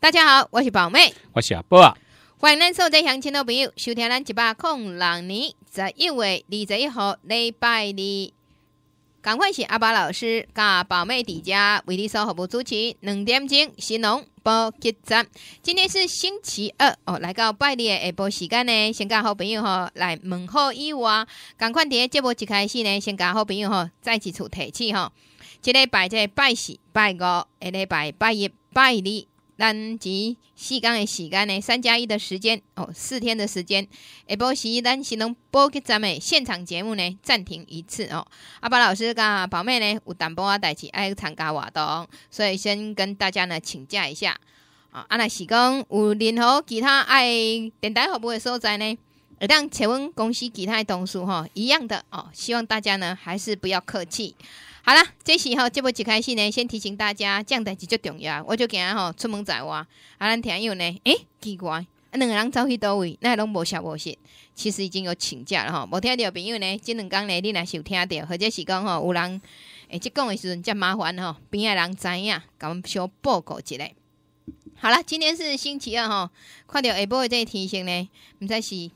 大家好，我是宝妹，我是阿波，欢迎咱所在乡亲的朋友收听咱一百空六年十一月二十一号礼拜二，赶快是阿宝老师甲宝妹在家为你所好务主持，两点钟新农播结束。今天是星期二哦，来到拜二下播时间呢，先甲好朋友哈来问候一话，赶快伫节目一开始呢，先甲好朋友哈再一次提起哈，一礼拜在拜四拜五，下礼拜拜一拜二。单集四天的时间呢？三加一的时间哦，四天的时间。一波洗咱单行动波给咱们现场节目呢暂停一次哦。阿宝老师跟宝妹呢有淡薄啊代志爱参加活动，所以先跟大家呢请假一下啊。阿那是讲有任何其他爱电台服务的所在呢，让请问公司其他的同事哈一样的哦。希望大家呢还是不要客气。好啦，这时候这目一开始呢，先提醒大家，这样代志最重要。我就讲吼，出门在外，啊，咱朋友呢，诶，奇怪，啊，两个人走去倒位，那拢无消息，其实已经有请假了哈。无听的朋友呢，即两工呢，你是有听到，或者是讲吼，有人诶，这讲的时阵真麻烦吼，边的人知甲阮小报告一下。好了，今天是星期二哈，看到下晡的这提醒呢，毋知是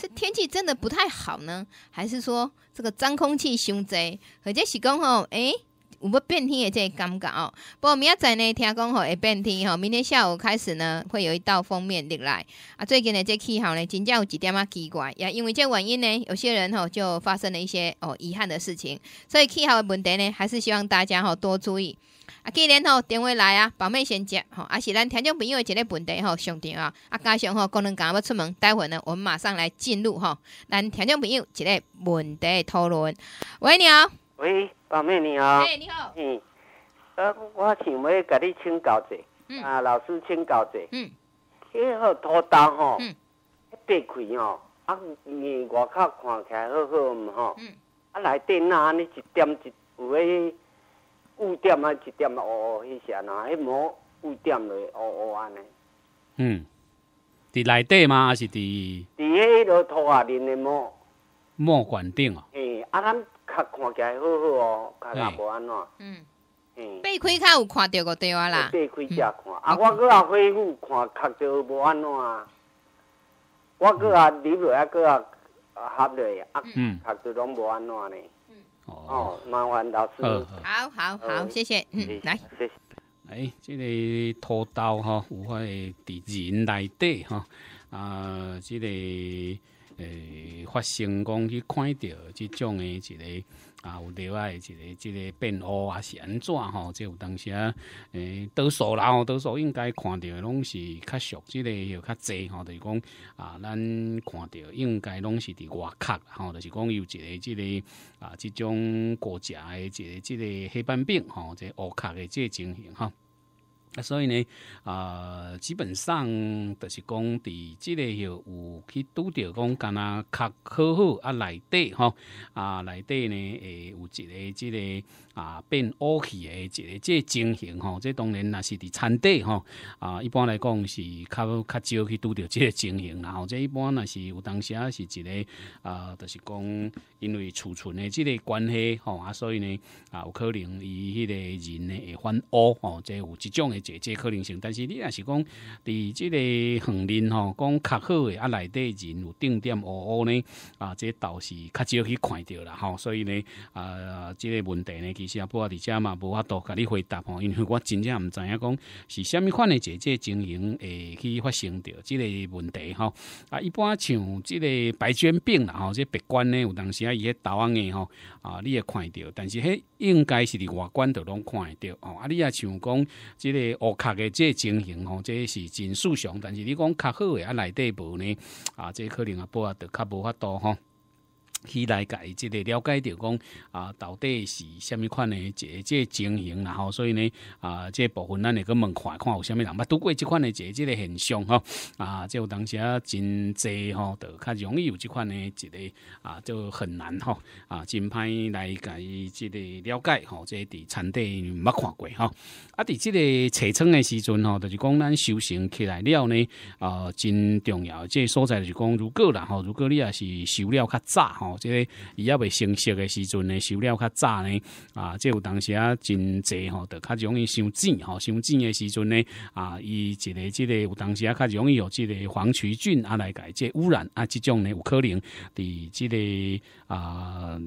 是天气真的不太好呢，还是说？这个脏空气伤侪，或者是讲吼，诶有要变天的这个感觉哦。不过明仔载呢，听讲吼会变天吼，明天下午开始呢，会有一道封面入来啊。最近的这气候呢，真正有一点啊奇怪，也因为这原因呢，有些人吼就发生了一些哦遗憾的事情，所以气候的问题呢，还是希望大家吼多注意。啊，既然吼电话来啊，宝妹先接，吼，啊是咱听众朋友一个问题吼，上场啊，啊，加上吼功能讲要出门，待会呢，我们马上来进入吼，咱听众朋友一个问题讨论。喂，你好。喂，宝妹你好。哎，你好。嗯，啊，我想要甲你请教者，啊，老师请教者，嗯，迄号拖档吼，嗯，白亏吼，啊，外口看起来好好毋吼，嗯，啊，内电呐，尼一点一有诶。有点啊，一点乌乌，迄些呐，迄毛有点落乌乌安尼。嗯，伫内底吗？还是伫？伫迄落土啊林的毛。毛管顶哦。嘿，啊咱较看起来好好哦，脚也无安怎？嗯，背开较有看到个对啊啦。背开只看，啊我搁啊恢复看脚就无安怎啊。我搁啊入落啊搁啊合落，嗯，脚就拢无安怎呢。哦，麻烦老师，好好好，谢谢，嗯，来，谢谢。诶，即个拖刀吼，有块地人内底吼。啊，即个诶，发生讲去看到即种诶，即个。啊，有另外一个一个变乌啊，是安怎吼？即有当时啊，诶，多数啦吼，多数应该看到拢是较俗，即个较济吼，就是讲啊，咱看到应该拢是伫外壳吼，就是讲有一个即个啊，即种国家的即个即个黑斑病吼，即乌壳的即情形吼。啊，所以呢，啊，基本上就是讲，伫即个有去拄到讲，干若较好好啊，内底吼，啊，内底呢，诶，有一个即个啊变乌去诶，一个即个情形吼，即当然那是伫产地吼，啊，一般来讲是较较少去拄到即个情形，然后即一般那是有当时啊，是一个啊，就是讲因为储存诶即个关系吼啊，所以呢啊，有可能伊迄个人呢会反乌吼，即有即种诶。这这可能性，但是你若是讲，伫即个横林吼，讲较好诶啊，内地人有定点乌乌呢，啊，这倒是较少去看到啦吼。所以呢，啊，这个问题呢，其实也不啊，伫遮嘛，无法度甲你回答，因为我真正毋知影讲是虾米款诶，这这经营会去发生着这个问题吼。啊，一般像这个白癣病啦吼，这白卷呢，有当时啊伊个倒案诶吼，啊你也看到，但是迄应该是伫外观都拢看到吼。啊，你也像讲，这个。我卡的即情形吼，这是真正常，但是你讲卡好的啊，内底无呢，啊，这可能啊，不啊，就卡无法多吼。去家己即个了解，着讲啊，到底是什物款的这个情形，然后所以呢啊，这部分咱会去问看，看有啥物人，捌拄过即款的个这个现象哈啊，有当时啊真济吼，就较容易有即款的一个啊，就很难吼啊，真歹来己即个了解吼，这伫产地捌看过吼啊，伫即个车葱的时阵吼，就是讲咱修行起来了呢，啊，真重要，这所在就是讲，如果啦吼，如果你也是修了较早吼。即个伊要未成熟诶时阵呢，收了较早呢，啊，即有当时啊真侪吼，得较容易伤籽吼，伤籽诶时阵呢，啊，伊一个即个有当时啊较容易有即个黄曲菌啊来解即污染啊，即种呢有可能伫即个啊。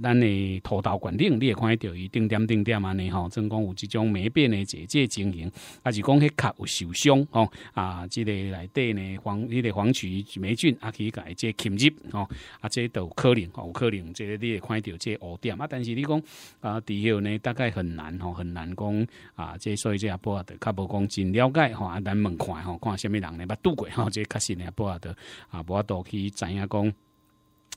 咱诶，呼豆道管顶你会看到伊定点定点安尼吼，真讲有即种霉变诶，即即情形，也是讲迄壳有受伤吼啊，即个内底呢黄，你个黄曲霉菌啊，去解即侵入吼啊即都可能有可能即你会看到即黑点啊，但是你讲啊，伫迄呢大概很难吼，很难讲啊，即所以即也不得，较无讲真了解吼，啊咱问看吼，看虾米人咧捌拄过，吼，即确实呢也不得啊，无都去知影讲。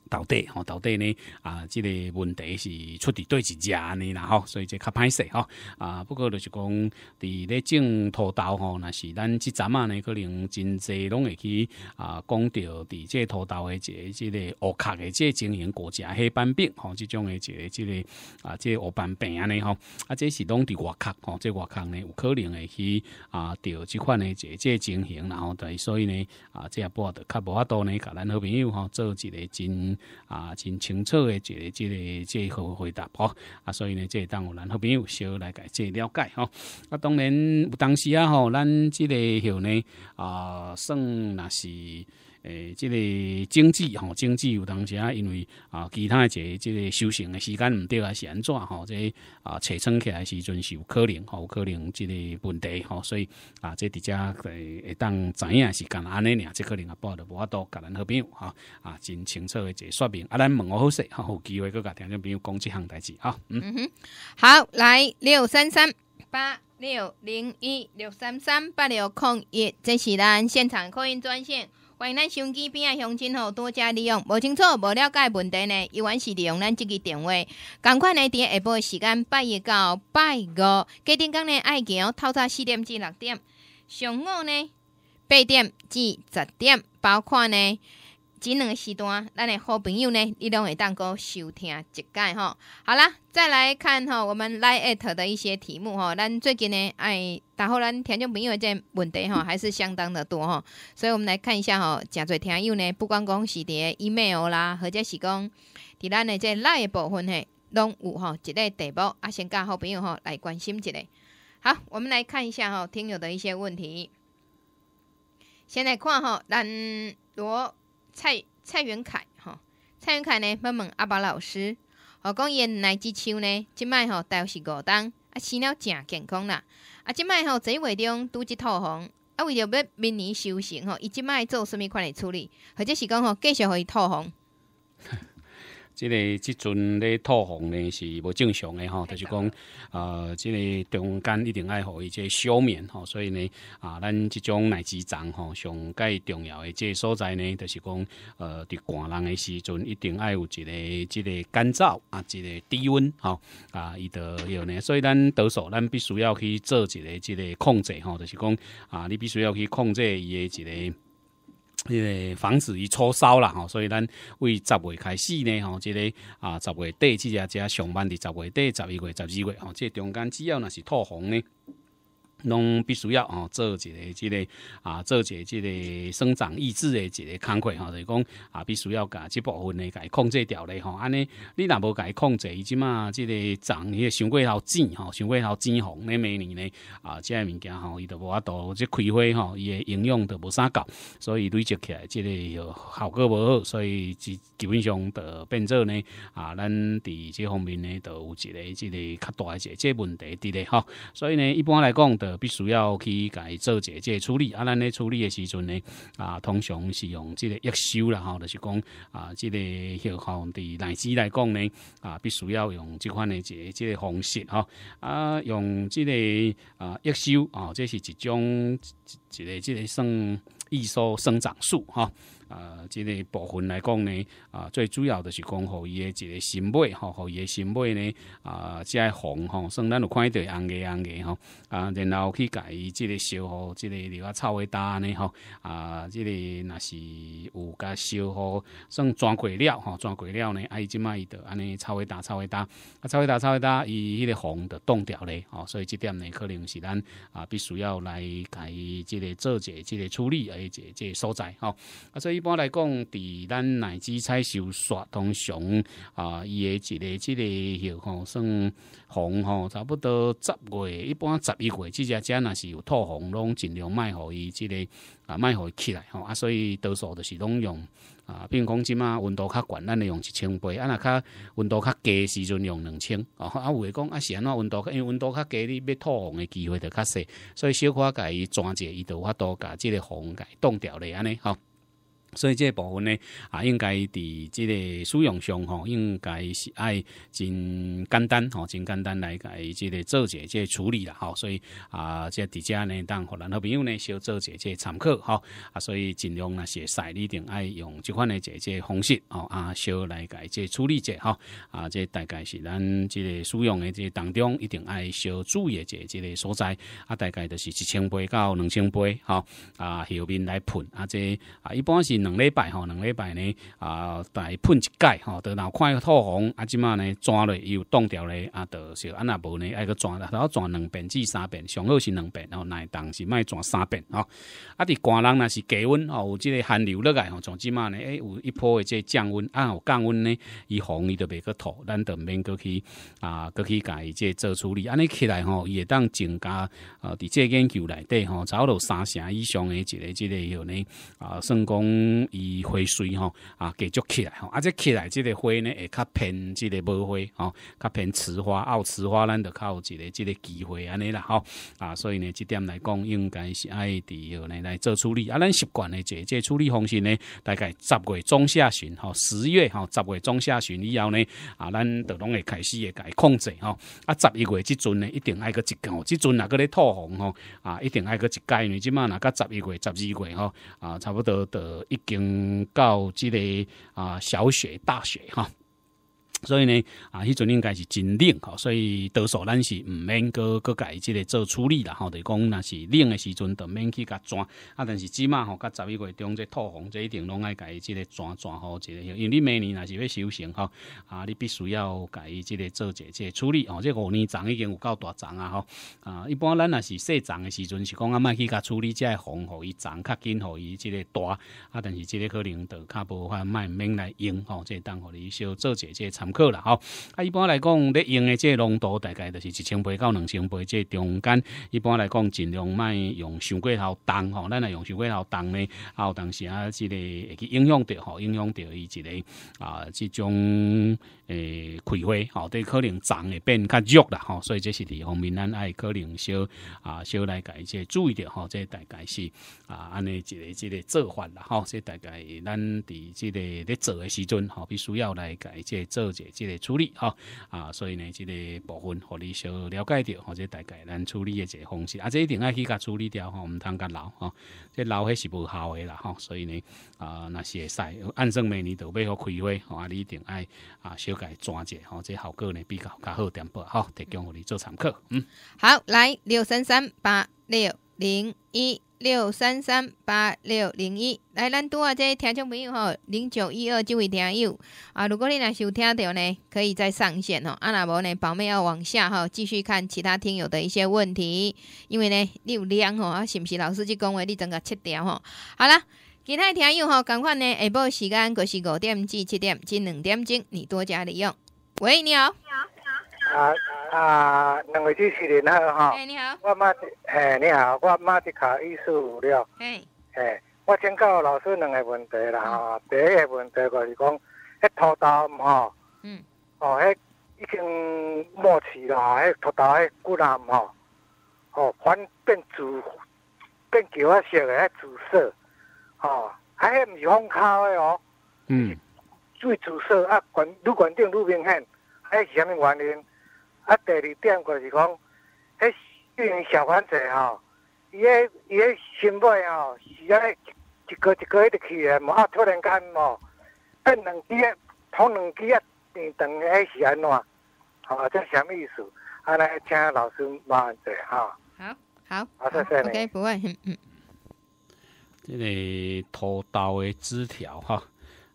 到底吼，到底呢？啊，这个问题是出伫对一只安尼啦吼，所以就较歹说吼。啊，不过就是讲伫咧种土豆吼，若是咱即阵啊呢，可能真侪拢会去啊，讲到伫个土豆诶，即个即个乌壳诶，即个经营国家黑斑病吼，即种诶，即个即个啊，即个乌斑病安尼吼。啊，这是拢伫外壳吼，即外壳呢有可能会去啊，着即款诶，即个经营，然后对，所以呢啊，即也不得较无法度呢，甲咱好朋友吼，做一个真。啊，真清楚的一个、一个、一个回答吼！啊，所以呢，这个当我们好朋友小来即个了解吼。啊，当然，有当时啊吼，咱这个后呢啊，算那是。诶，这个经济吼，经济有当时啊，因为啊，其他一个即个修行的时间毋对啊，是安怎吼，即啊，扯称起来时阵是有可能吼，有可能即个问题吼，所以啊，即伫遮诶，当知影是干安尼俩，即可能也报的无法度甲咱好朋友哈啊，真清楚的个说明啊，咱问我好吼，有机会甲听众朋友讲即项代志哈。嗯哼，好，来六三三八六零一六三三八六空一，这是咱现场扩音专线。欢迎咱手机边的相亲吼，多加利用。无清楚、无了解问题呢，依然是利用咱这个电话，赶快来订下波时间。拜一到拜五，加点工呢，爱叫套餐四点至六点。上午呢，八点至十点，包括呢。两个时段，咱的好朋友呢，你拢会当个收听一届吼。好啦，再来看吼，我们来 at 的一些题目吼，咱最近呢，哎，然后咱听众朋友的这问题吼，还是相当的多吼。所以，我们来看一下吼，诚侪听友呢，不光讲是诶 email 啦，或者是讲，伫咱的这 live 部分嘿，拢有吼一个题目啊，先甲好朋友吼来关心一下。好，我们来看一下吼，听友的一些问题。先来看吼，咱我。蔡蔡元凯，哈，蔡元凯呢？问问阿宝老师，我讲原来之手呢，即摆吼约是五冬，啊，生了正健康啦，啊，即摆吼这一月中拄一透红，啊，为着要明年修行吼，伊即卖做甚么款的处理，或者是讲吼继续伊透红。即个即阵咧吐红咧是无正常诶吼，就是讲呃，即个中间一定爱互伊即个消眠吼，所以呢啊，咱即种奶鸡场吼上介重要诶即个所在呢，就是讲呃，伫寒人诶时阵一定爱有一个即个干燥啊，一个低温吼啊，伊都有呢，所以咱得手，咱必须要去做一个即个控制吼，就是讲啊，你必须要去控制伊诶一个。呃，防止伊搓烧啦，吼，所以咱为十月开始呢，吼，这个啊十月底即只只上班伫十月底、十一月、十二月，吼，这中间只要若是透风呢。拢必须要吼做一个即个啊，做一个即个生长抑制诶一个工作吼，就是讲啊，必须要甲一部分诶甲控制掉咧吼。安尼，你若无甲控制，即嘛即个长伊会伤过头长吼，伤过头长红咧，明年呢啊，即个物件吼，伊就无法度即开花吼，伊诶营养都无啥够，所以累积起来即个效果无好，所以基基本上就变做呢啊，咱伫即方面呢，就有一个即个较大一个即个问题伫咧吼。所以呢，一般来讲，的必须要去改做一个处理，啊，咱咧处理的时阵呢，啊，通常是用这个叶修啦，吼，就是讲啊，这个以后对奶鸡来讲呢，啊，必须要用这款的这这方式吼，啊，用这个啊叶秀啊，这是一种，一个这个生艺术生长素哈。啊，即个部分来讲呢，啊，最主要就是讲，予伊诶一个审脉吼，予伊诶审脉呢，啊，即个红吼，算咱有看到红个红个吼，啊，然后去甲伊即个烧，吼，即个另外草微大呢吼，啊，即个若是有甲烧，吼，算转过了，吼，转过了呢，啊伊即卖伊得安尼草微搭，草微搭，啊草微搭，草微搭，伊迄个红著冻掉咧吼，所以即点呢，可能是咱啊必须要来伊即个做一即个处理而一即个所在吼，啊所以。一般来讲，伫咱荔枝采收、刷通常啊，伊诶一个即个叶吼算红吼，差不多十月一般十一月，即只只若是有脱红，拢尽量卖互伊即个啊，卖互伊起来吼啊。所以多数就是拢用啊，比如讲即嘛温度较悬，咱会用一千倍啊，若较温度较低时阵用两千哦。啊，有诶讲啊，是安怎温度？因为温度较低，你要脱红诶机会就较细，所以小可介伊专者，伊就法多甲即个红甲冻掉咧安尼吼。所以这部分呢，啊，应该伫即个使用上吼，应该是爱真简单吼，真简单来改即个做即这处理啦吼。所以啊，即底下呢，当互咱好朋友呢，小做即这参考吼。啊，所以尽量是会使你一定爱用即款的这这方式哦啊，小来改这处理者吼。啊，这大概是咱即个使用的这当中一定爱小注意这即个所在啊，大概就是一千杯到两千杯吼。啊，后面来喷啊这啊一般是。两礼拜吼，两礼拜呢啊，来喷一盖吼，然后看个透风啊，即马呢转了又冻掉咧，啊，就是安那无呢爱去转然后转两遍至三遍，上好是两遍，然后内东是卖转三遍吼。啊，伫寒人若是低温吼，有即个寒流落来吼，从即嘛呢哎，有一波的即降温啊降温呢，伊防伊就袂个吐，咱毋免过去啊，过去改即做处理，安尼起来吼，伊会当增加伫即个研球内底吼，走路三成以上的个类这个有呢啊，算讲。伊花水吼啊，继续起来吼，啊，即起来即个花呢，会较偏即个无花吼，较偏雌花、有雌花，咱较有一个即个机会安尼啦吼啊，所以呢，即点来讲，应该是爱伫二呢来做处理啊。咱习惯的这这处理方式呢，大概十月中下旬吼，十月吼，十月中下旬以后呢啊，咱就拢会开始会改控制吼啊。十一月即阵呢，一定爱个一，吼，即阵若个咧透红吼啊，一定爱个一届呢，即满若到十一月、十二月吼啊，差不多得一。警告，这个啊，小雪、大雪哈。所以呢，啊，迄阵应该是真冷吼，所以多数咱是毋免过过改即个做处理啦吼，就讲若是冷诶时阵，就免去甲转啊。但是即码吼，甲十一月中这透房这一定拢爱改即个转转好即个，因为你明年若是要修成吼啊，你必须要改即个做一即个处理哦。这五年长已经有够大长啊吼啊，一般咱若是细长诶时阵是讲啊，莫去甲处理，个防护伊长较紧，吼伊即个大啊，但是即个可能就较无法毋免来用吼，即当互你小做一即个参。课啦吼。啊，一般来讲，咧用的这浓度大概就是一千倍到两倍。即这中间，一般来讲尽量卖用伤过头重吼，咱来用伤过头重呢，啊，有当时啊即个会去影响着吼，影响到伊一个啊，这种。诶，开花吼，对可能长会变较弱啦，吼，所以这是伫一方面，咱爱可能小啊小来改一些注意点，哈，这大概是啊，安尼一个一个做法啦，吼，这大概咱伫这个在做诶时阵，好，必须要来改这做一下这个处理，哈啊，所以呢，这个部分，互你小了解到，或者大概咱处理诶一个方式，啊，这一定爱去甲处理掉，吼，毋通甲留，吼，这留迄是无效诶啦，哈，所以呢，啊，那是会使，按算每年都要开花，啊，你一定爱啊小。解抓业吼，这效果呢比较较好点啵哈，提供我你做参考。嗯，好，来六三三八六零一六三三八六零一，来咱多啊，这听众朋友吼，零九一二这位听友啊，如果你是有听到呢，可以再上线哦，啊那无呢，宝妹要往下哈，继续看其他听友的一些问题，因为呢，有量吼，啊是不是老师去讲话你整个切掉哈？好了。其他听友吼，赶款呢。下晡时间，个是五点至七点，即两点钟，你多加利用。喂，你好。你好，你好。啊啊，两位主持人好哈。哎，你好。我马，嘿，你好，我马蒂卡一四五六。诶，嘿，我请教老师两个问题啦哈。第一个问题就是讲，迄土豆毋吼。嗯。哦，迄已经磨饲啦，迄土豆迄骨梁吼，吼，哦，反变紫，变橘啊色诶迄紫色。哦，还迄毋是放烤的哦，嗯，最主色啊，管愈管顶愈明显，迄是虾米原因？啊，第二点就是讲，迄病人小管细吼，伊迄伊迄心买吼是安尼，一个一个一直去的，无啊突然间哦，变两支啊，通两支啊，变长，迄是安怎？哦，这虾米意思？啊，来请老师问烦者吼。好，好，OK，不问，嗯。这个土豆的枝条，哈，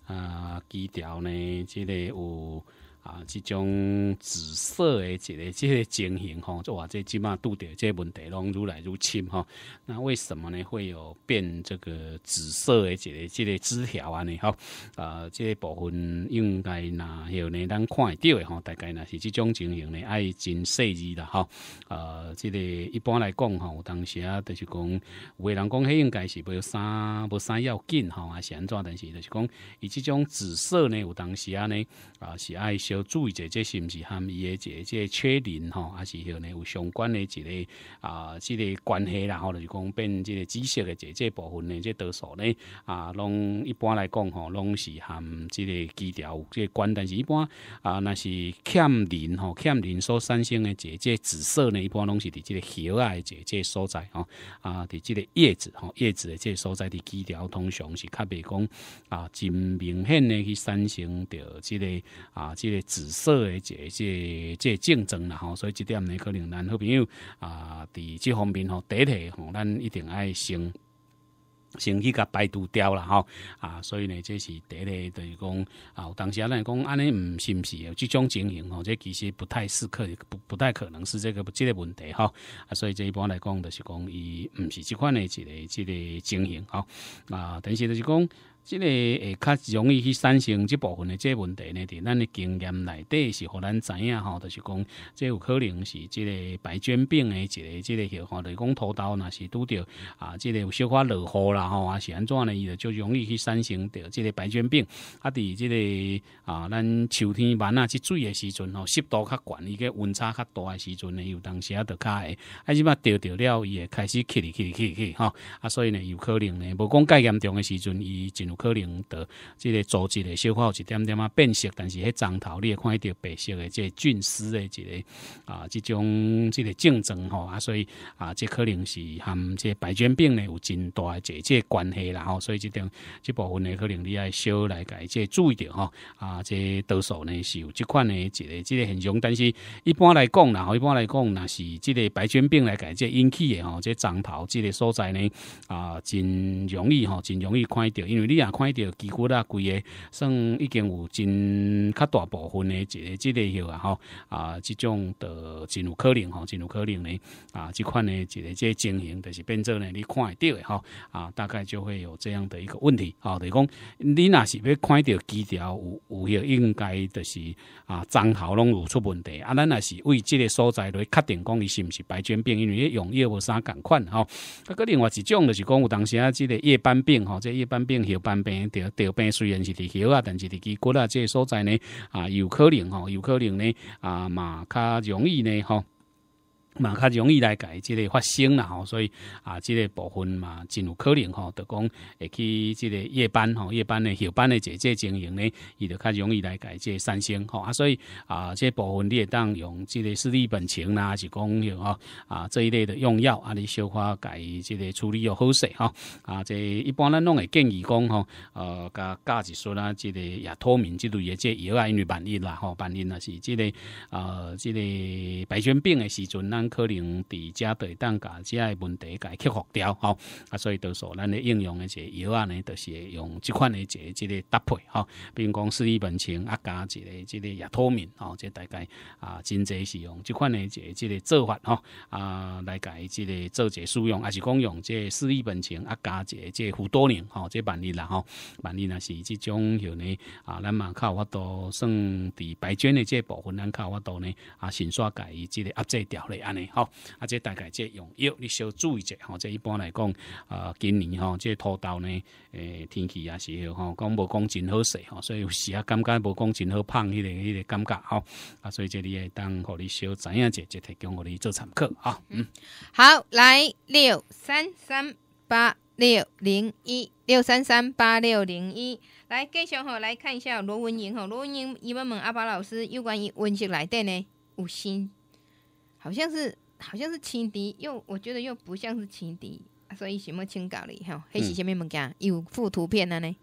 啊，枝条呢，这个有。啊，即种紫色的一个这个情形吼，就话这即拄着即这问题拢愈来愈深吼。那为什么呢？会有变这个紫色的一个这个枝条安呢？吼？啊，这个部分应该那有呢，咱看得到的吼，大概那是这种情形呢，爱真细腻啦吼。啊，这个一般来讲吼，有当时啊，就是讲有的人讲，迄应该是不三不三要紧吼，啊，安怎？但是就是讲以这种紫色呢，有当时啊呢，啊，是爱小。注意一下，这是毋是含伊诶？这这确认吼，还是有呢？有相关诶，一个啊，一个关系，然后就是讲变即个紫色诶，这这部分诶，这多数呢啊？拢一般来讲吼，拢是含即个枝条有个关，但是一般啊，那是欠磷吼，欠磷所产生诶，这这紫色呢，一般拢是伫即个叶啊，这这所在吼啊，伫即个叶子吼，叶子诶，这所在伫枝条通常是较袂讲啊，真明显咧去产生着，即个啊，即个。紫色的这这这竞争啦吼，所以这点呢，可能咱好朋友啊，伫这方面吼，第一吼，咱一定爱先先去甲百度掉啦吼啊，所以呢，这是第一就是讲啊，有当时啊，咱讲安尼毋是毋是这种情形吼，即其实不太适可不不太可能是这个这个问题吼啊，所以一般来讲就是讲，伊毋是这款的一个一个情形吼啊，但是就是讲。这个会较容易去产生即部分的个问题呢？伫咱的经验内底是互咱知影吼，就是讲，即有可能是即个白卷病的一个，即个吼，就讲土豆若是拄着啊，这个有小可落雨啦吼，啊是安怎呢？伊就容易去产生着即个白卷病。啊，伫这个啊，咱秋天晚啊，去水的时阵吼，湿度较悬，伊个温差较大时阵呢，有当时啊，就会，啊，即嘛着着了，伊会开始起起起起吼，啊，所以呢，有可能呢，无讲介严重个时阵，伊进入。可能的即个组织消小有一点点啊变色，但是迄长头你会看到白色诶，即个菌丝诶，即个啊，即种即个竞争吼啊，所以啊，即可能是含即白癣病呢有真大诶，这这关系啦吼，所以即点即部分诶，可能你要少来改，即注意点吼啊，即多数呢是有即款的即个即个现象，但是一般来讲啦，吼，一般来讲那是即个白癣病来改即引起诶吼，即长头即个所在呢啊，真容易吼，真容易看到，因为你啊。看到几乎啦规个算已经有真较大部分诶，一个即个药啊吼啊，即种的真有可能吼，真有可能呢啊，即款呢一个即个情形，就是变做呢你看到诶吼啊，大概就会有这样的一个问题，啊，就是讲你若是要看到几条有有许应该就是啊，账号拢有出问题，啊，咱若是为即个所在来确定讲伊是毋是白血病，因为用药无啥共款吼，啊，个另外一种就是讲有当时啊即个夜斑病吼，即夜斑病夜班。病调调病虽然是在腰啊，但是伫己骨啊这所在呢啊，有可能吼，有可能呢啊嘛，较容易呢吼。嘛，较容易来改，即个发生啦吼，所以啊，即个部分嘛，真有可能吼，就讲会去即个夜班吼，夜班的休班的即个经营咧，伊就较容易来改即个三星吼啊，所以啊，即部分你当用即个视力、本钱啦，是讲吼啊这一类的用药啊，你消化改即个处理又好势吼啊，即一般咱拢会建议讲吼，呃，加加一酸啊，即个也脱敏，即类的即药啊，因为万一啦吼，万一若是即个呃，即个白血病的时阵，咱。可能伫遮对当家遮诶问题改克服掉吼，啊，所以都数咱咧应用诶一个药啊，呢，就是用即款诶一个即个搭配吼，比如讲四益文钱啊加一个即个也透敏吼，即大概啊真侪是用即款诶一个即个做法吼啊来伊即个做者使用，还是讲用即个四益文钱啊加一个即个辅多年吼，即万一啦吼，万一若是即种许呢啊，咱嘛靠我都算伫白卷诶即部分，咱靠我都呢啊先刷伊即个压制掉咧安。好，啊，这大概这用药，你小注意者，吼，这一般来讲，呃，今年吼，这土豆呢，诶，天气也是吼，讲无讲真好势，吼，所以有时啊，感觉无讲真好胖，迄个迄个感觉，吼，啊，所以这里也当，互你小知影者，直提供互你做参考，啊，嗯，好，来六三三八六零一六三三八六零一，来继续吼，来看一下罗文莹吼，罗文莹，伊要问阿巴老师有关于温室来电呢，有新。好像是好像是情敌，又我觉得又不像是情敌，所以什么情感哩？哈，黑旗前面物件有副图片的呢，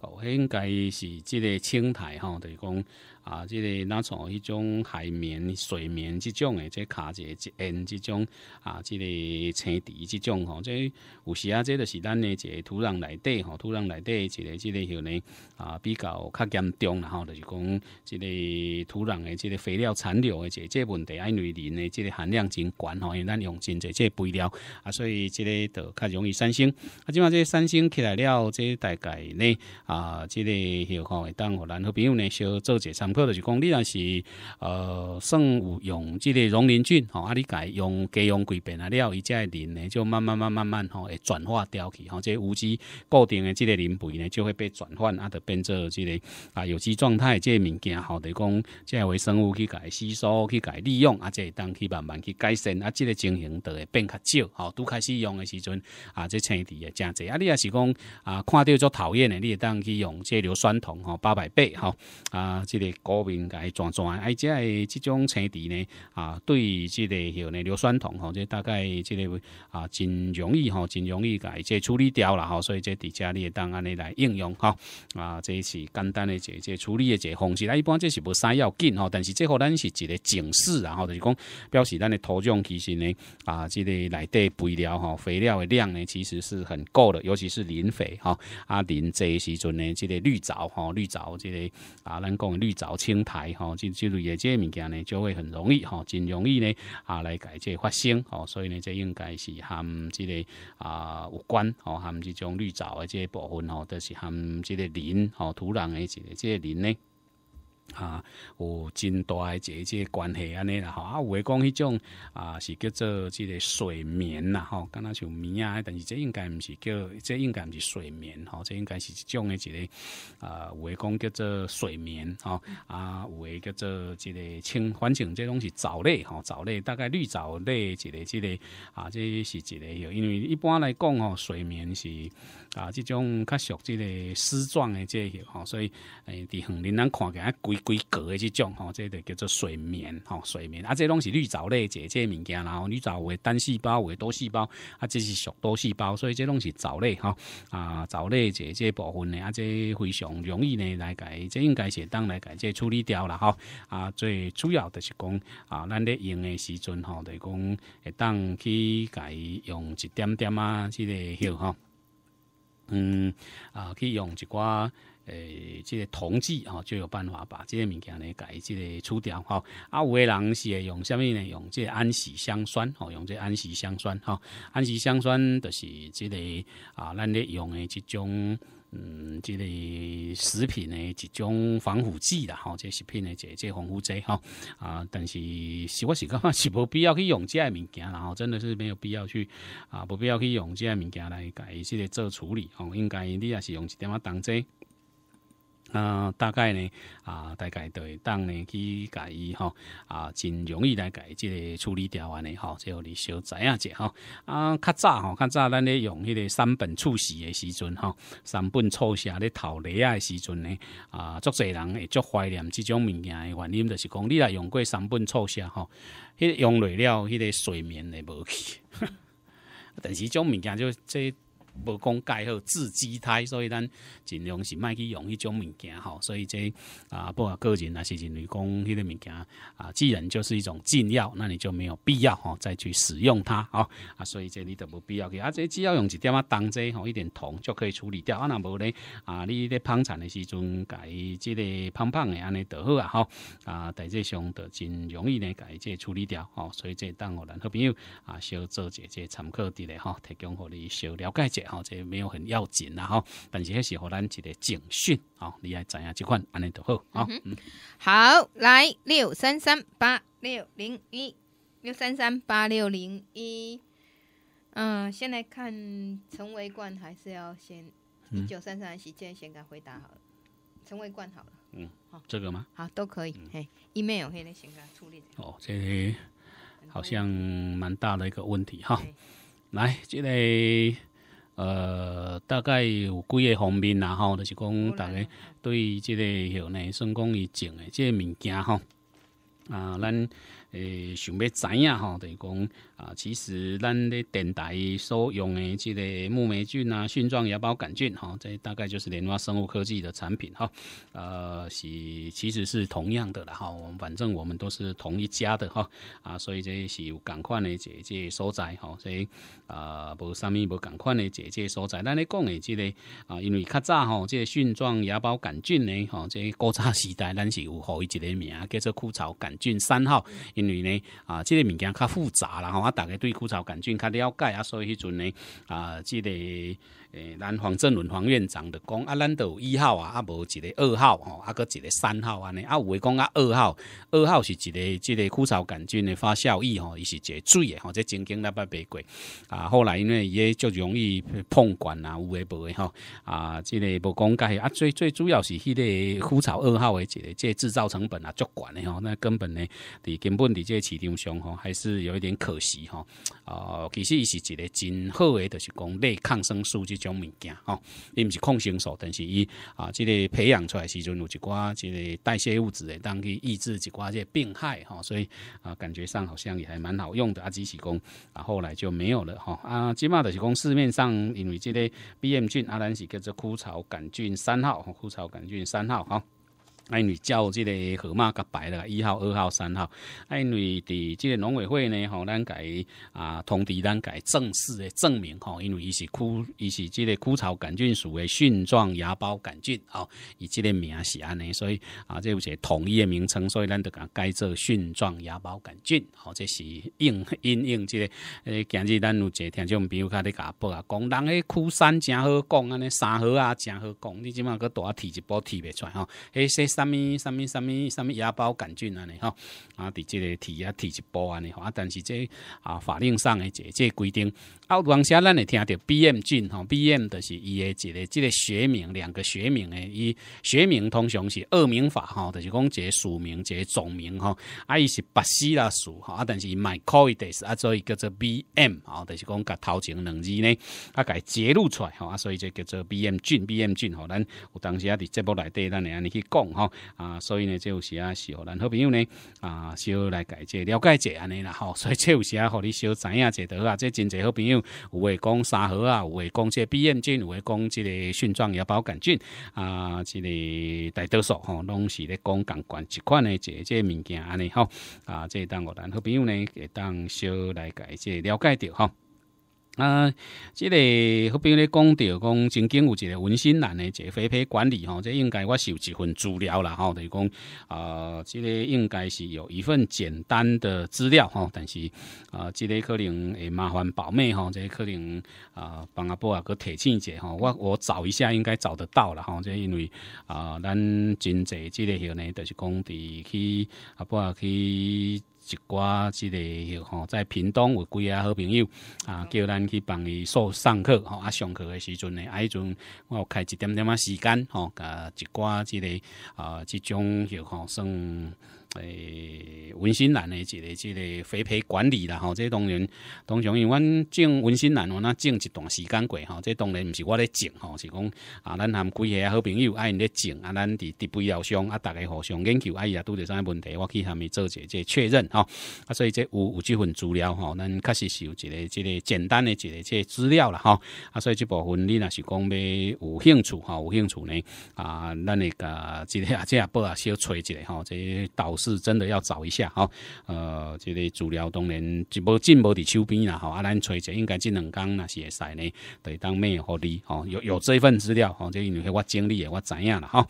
哦，应该是这个青苔哈，就是讲。啊，即个那从迄种海绵、水面即种诶，即个卡者一淹即种啊，即个青池即种吼，即有时啊，即个是咱诶一个土壤内底吼，土壤内底一个即个许呢啊，比较较严重，然后就是讲即个土壤诶即个肥料残留诶一个即个问题，因为磷诶即个含量真悬吼，因为咱用真侪即个肥料啊，所以即个就较容易产生。啊，即嘛即个产生起来了，即大概呢啊，即个许吼，当咱好朋友呢，小做者就是讲，你若是呃算有用即个溶林菌吼，啊你改用加用几遍啊了伊一会磷呢就慢慢慢慢慢慢吼，会转化掉去，吼即个无机固定的即个磷肥呢就会被转换啊，就变做即个啊有机状态，即个物件吼，就讲即微生物去改吸收去改利用，啊即当去慢慢去改善啊，即个情形就会变较少，吼，拄开始用的时阵啊，即青地也正济，啊你若是讲啊，看到足讨厌的，你也当去用即硫酸铜吼八百倍吼啊，即个。高民解转转，而且诶，这种青地呢，啊，对，即个吼呢，硫酸铜吼，即大概即个啊，真容易吼，真容易解，即处理掉了吼，所以即底你也当安尼来应用哈啊，即是简单诶，即处理诶，即方式，那一般即是无晒要紧吼，但是最后咱是一个警示然后就是讲表示咱诶土壤其实呢啊，即个内底肥料吼，肥料诶量呢其实是很够的，尤其是磷肥哈，啊磷这时阵呢，即个绿藻绿藻即个啊，咱讲绿藻。青苔哈，这这类的这些物件呢，就会很容易哈，真容易呢啊来改这发生哈，所以呢，这应该是含之个啊有关哦，含这种绿藻的这些部分哦，都是含这个磷哈土壤的这个这些磷呢。啊，有真大一个即个关系安尼啦吼，啊，有诶讲迄种啊，是叫做即个睡眠啦吼，敢若像眠啊，但是即应该毋是叫，即应该毋是睡眠吼，即应该是一种诶一个啊，有诶讲叫做睡眠吼，啊，有诶叫做一个清，反正即拢是藻类吼，藻类大概绿藻类一个、即个啊，即是一个，因为一般来讲吼，睡眠是啊，即种较属即个丝状诶这些吼，所以诶伫横林咱看见贵。规格的这种吼，这个叫做水眠吼，水眠啊，这拢是绿藻类这些物件，然后绿藻为单细胞为多细胞，啊，这是属多细胞，所以这拢是藻类吼，啊，藻类这这部分的啊，这非常容易呢来改，这应该是当来改这处理掉了吼，啊，最主要的是讲啊，咱在用的时阵吼，就是讲当去改用一点点啊，这个药吼，嗯啊，去用一寡。诶，即个虫子哦，就有办法把即个物件来改，即个除掉吼。啊，有诶人是会用什物呢？用即个安息香酸哦，用个安息香酸吼。安息香酸就是即个啊，咱咧用诶即种嗯，这个食品的即种防腐剂啦吼、即这食品的这这防腐剂吼。啊，但是是我是感觉是无必要去用这个物件，然后真的是没有必要去啊，无必要去用这个物件来改，这个做处理哦。应该你也是用一点仔当遮。啊，大概呢，啊，大概对当呢去解伊吼，啊，真容易来解即个处理掉安尼吼，即互你小知影者吼，啊，较早吼，较早咱咧用迄个三本促写的时阵吼，三本促写咧头梨啊的时阵呢，啊，足侪人会足怀念即种物件的原因，就是讲你若用过三本促写吼，迄个用累了，迄个睡眠会无去，但是即种物件就即。无讲盖好自畸胎，所以咱尽量是卖去用迄种物件吼，所以这啊，包括个人也是认为讲迄个物件啊，既然就是一种禁药，那你就没有必要吼再去使用它啊啊，所以这你都无必要去啊。这只要用一点啊，当这吼一点铜就可以处理掉啊。那无咧啊，你咧胖产的时阵，改即个胖胖的安尼就好啊吼啊，代这上就真容易呢，改这处理掉吼，所以这等我咱好朋友啊，小周姐姐参考伫咧吼，提供互你小了解者。好，这没有很要紧啦哈，但是那时候咱一个警讯，好，你爱怎样即款，安尼都好啊。好，来六三三八六零一，六三三八六零一。嗯，先来看陈维冠，还是要先一九三三，的是先先答回答好了，陈维冠好了，嗯，好，这个吗？好，都可以，嘿，email 可以来先给他处理。哦，这好像蛮大的一个问题哈。来，这个。呃，大概有几个方面啊，吼，就是讲大家对即个吼呢，算工业种的即个物件吼啊，咱。诶，想要知影吼，就于讲啊，其实咱咧电台所用的即个木霉菌啊、蕈状芽孢杆菌，哈，这大概就是莲花生物科技的产品，哈，呃，是其实是同样的啦，哈，我们反正我们都是同一家的，哈，啊，所以这是有同款的这这所在，哈，所以啊，无啥物无同款的这这所在。咱咧讲的即个啊，因为较早吼，即蕈状芽孢杆菌呢，吼，这即古早时代咱是有好伊一个名，叫做枯草杆菌三号。因为咧，啊，呢个物件较复杂啦，嗬，啊，大家对枯草杆菌较了解啊，所以迄阵呢啊，呢个。诶，咱黄振伦黄院长的讲啊，咱都一号啊，啊无一个二号吼，啊个一个三号安尼啊，有诶讲啊二号二号是一个即个枯草杆菌诶发酵液吼，伊是一个水诶吼，即曾经喇叭卖过啊，后来因为伊个足容易碰管啊，有诶无诶吼啊，即个无讲介啊，最最主要是迄个枯草二号诶一个即制造成本啊足悬诶吼，那根本呢，伫根本伫即个市场上吼还是有一点可惜吼啊，其实伊是一个真好诶，就是讲类抗生素种物件吼，伊毋是抗生素，但是伊啊，即个培养出来时阵有一寡即个代谢物质的，当去抑制一寡即个病害吼，所以啊，感觉上好像也还蛮好用的啊。只是讲啊，后来就没有了哈啊。吉码就是讲市面上因为即个 B M 菌啊，咱是叫做枯草杆菌三号，枯草杆菌三号哈。因为叫这个黑码甲白了，一号、二号、三号，因为伫这个农委会呢，吼，咱改啊，通知咱改正式的证明，吼，因为伊是枯，伊是这个枯草杆菌属的蕈状芽孢杆菌，吼，伊这个名是安尼，所以啊，这一个统一的名称，所以咱就改做蕈状芽孢杆菌，好，这是应应用这个，呃，今日咱有个听众，朋友讲你甲报啊讲，人诶枯山诚好讲安尼，三号啊诚好讲，你即码搁大提一波提袂出吼，那些。什物什物什物什物野包杆菌安尼吼啊！伫即个提啊，一步安尼吼啊，但是这啊，法令上诶，这这规定。啊，有当时咱会听到 B M 菌，吼 b M 就是伊诶，一个即个学名，两个学名诶。伊学名通常是恶名法，吼就是讲一个署名，一个总名，吼，啊，伊是巴西啦属，吼，啊，但是 Mycolides 啊，所以叫做 B M，啊，就是讲甲头前两字呢，啊，给揭露出来，吼，啊，所以即叫做 B M 菌，B M 菌，吼咱有当时啊，伫节目内底，咱会安尼去讲，吼。啊，所以呢，这有时啊是互咱好朋友呢啊，小来解解了解一下安尼啦，吼。所以这有时啊，互你小知影者得啊，这真侪好朋友有会讲沙河啊，有会讲这鼻炎 G，有会讲这个新状也有包菌啊，这个大多数吼，拢是咧讲共款一款的这这物件安尼吼啊，这当我好朋友呢，当小来解解了解掉吼。啊，即个好边咧讲到讲曾经有一个文新男的个肥肥管理吼，这应该我是有一份资料啦吼，等于讲啊，即个应该是有一份简单的资料吼，但是啊，即个可能会麻烦宝妹吼，这可能啊帮阿波啊佮提醒一下吼，我我找一下应该找得到了吼，这因为啊咱真济即个后呢，就是讲伫去阿波啊去。一寡个类吼，在屏东有几啊好朋友啊，叫咱去帮伊上上课吼，啊上课的时阵呢，啊迄阵我有开一点点啊时间吼，啊一寡之个啊即种吼算。诶，文心兰诶，一个一个肥培管理啦，吼，这当然，当然，因为阮种文心兰，我那种一段时间过，吼，这当然毋是我咧种，吼，是讲啊，咱含几个好朋友爱咧种啊，咱伫伫背后伤啊，大家互相研究，伊也拄着啥问题，我去他伊做一个这确认，吼，啊，所以这有有这份资料，吼，咱确实是有一个一个简单的一个这资料啦吼，啊，所以这部分你若是讲要有兴趣，哈，有兴趣呢，啊，咱会甲即个啊，即阿报啊，小揣一下，吼，即导。是真的要找一下哈，呃，这个资料当然就无进无伫手边啦哈，啊，咱揣一下，应该这两天那会使呢，对当咩合理哈，有有这一份资料哈，就因为我经历也我知影了哈，